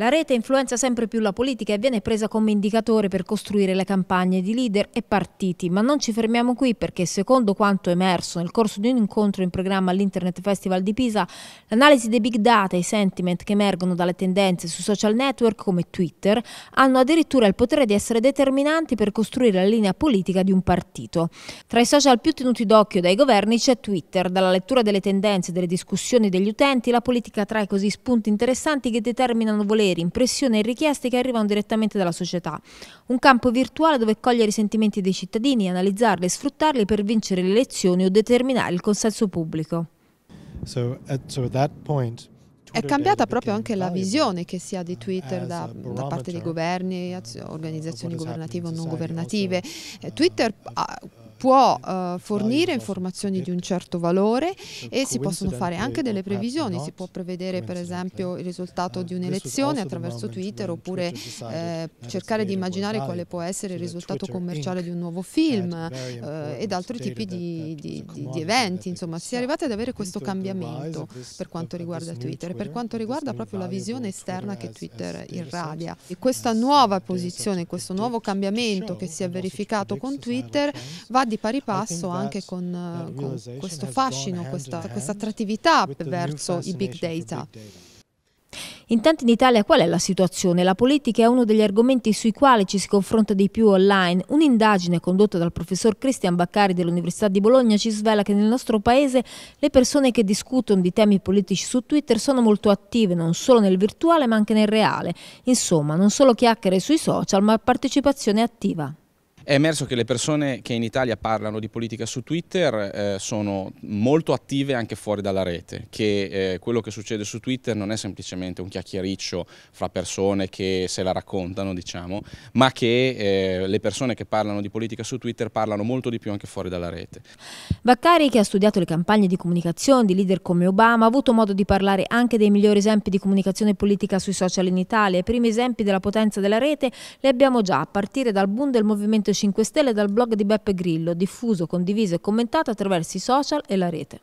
La rete influenza sempre più la politica e viene presa come indicatore per costruire le campagne di leader e partiti, ma non ci fermiamo qui perché secondo quanto emerso nel corso di un incontro in programma all'Internet Festival di Pisa, l'analisi dei big data e i sentiment che emergono dalle tendenze su social network come Twitter hanno addirittura il potere di essere determinanti per costruire la linea politica di un partito. Tra i social più tenuti d'occhio dai governi c'è Twitter, dalla lettura delle tendenze, e delle discussioni degli utenti, la politica trae così spunti interessanti che determinano volere pareri, impressioni e richieste che arrivano direttamente dalla società. Un campo virtuale dove cogliere i sentimenti dei cittadini, analizzarli e sfruttarli per vincere le elezioni o determinare il consenso pubblico. So, at, so at that point... È cambiata proprio anche la visione che si ha di Twitter da, da parte dei governi, organizzazioni governative o non governative. Eh, Twitter può uh, fornire informazioni di un certo valore e si possono fare anche delle previsioni, si può prevedere per esempio il risultato di un'elezione attraverso Twitter oppure eh, cercare di immaginare quale può essere il risultato commerciale di un nuovo film eh, ed altri tipi di, di, di, di, eventi, insomma si è arrivati ad avere questo cambiamento per quanto riguarda Twitter, per quanto riguarda proprio la visione esterna che Twitter irradia. E questa nuova posizione, questo nuovo cambiamento che si è verificato con Twitter va di pari passo anche uh, con, uh, con questo fascino, questa, questa attrattività verso i big data. Intanto in Italia qual è la situazione? La politica è uno degli argomenti sui quali ci si confronta di più online. Un'indagine condotta dal professor Cristian Baccari dell'Università di Bologna ci svela che nel nostro paese le persone che discutono di temi politici su Twitter sono molto attive non solo nel virtuale ma anche nel reale. Insomma, non solo chiacchiere sui social ma partecipazione attiva. È emerso che le persone che in Italia parlano di politica su Twitter eh, sono molto attive anche fuori dalla rete, che eh, quello che succede su Twitter non è semplicemente un chiacchiericcio fra persone che se la raccontano, diciamo, ma che eh, le persone che parlano di politica su Twitter parlano molto di più anche fuori dalla rete. Vaccari, che ha studiato le campagne di comunicazione di leader come Obama, ha avuto modo di parlare anche dei migliori esempi di comunicazione politica sui social in Italia. I primi esempi della potenza della rete li abbiamo già, a partire dal boom del movimento 5 Stelle dal blog di Beppe Grillo, diffuso, condiviso e commentato attraverso i social e la rete.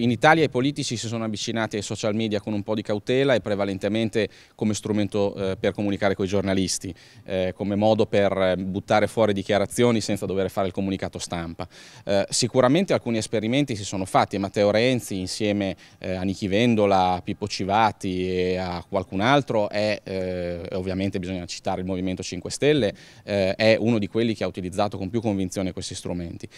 In Italia i politici si sono avvicinati ai social media con un po' di cautela e prevalentemente come strumento eh, per comunicare con i giornalisti, eh, come modo per eh, buttare fuori dichiarazioni senza dover fare il comunicato stampa. Eh, sicuramente alcuni esperimenti si sono fatti e Matteo Renzi insieme eh, a Nichi Vendola, a Pippo Civati e a qualcun altro è, eh, ovviamente bisogna citare il Movimento 5 Stelle, è uno di quelli che ha utilizzato con più convinzione questi strumenti.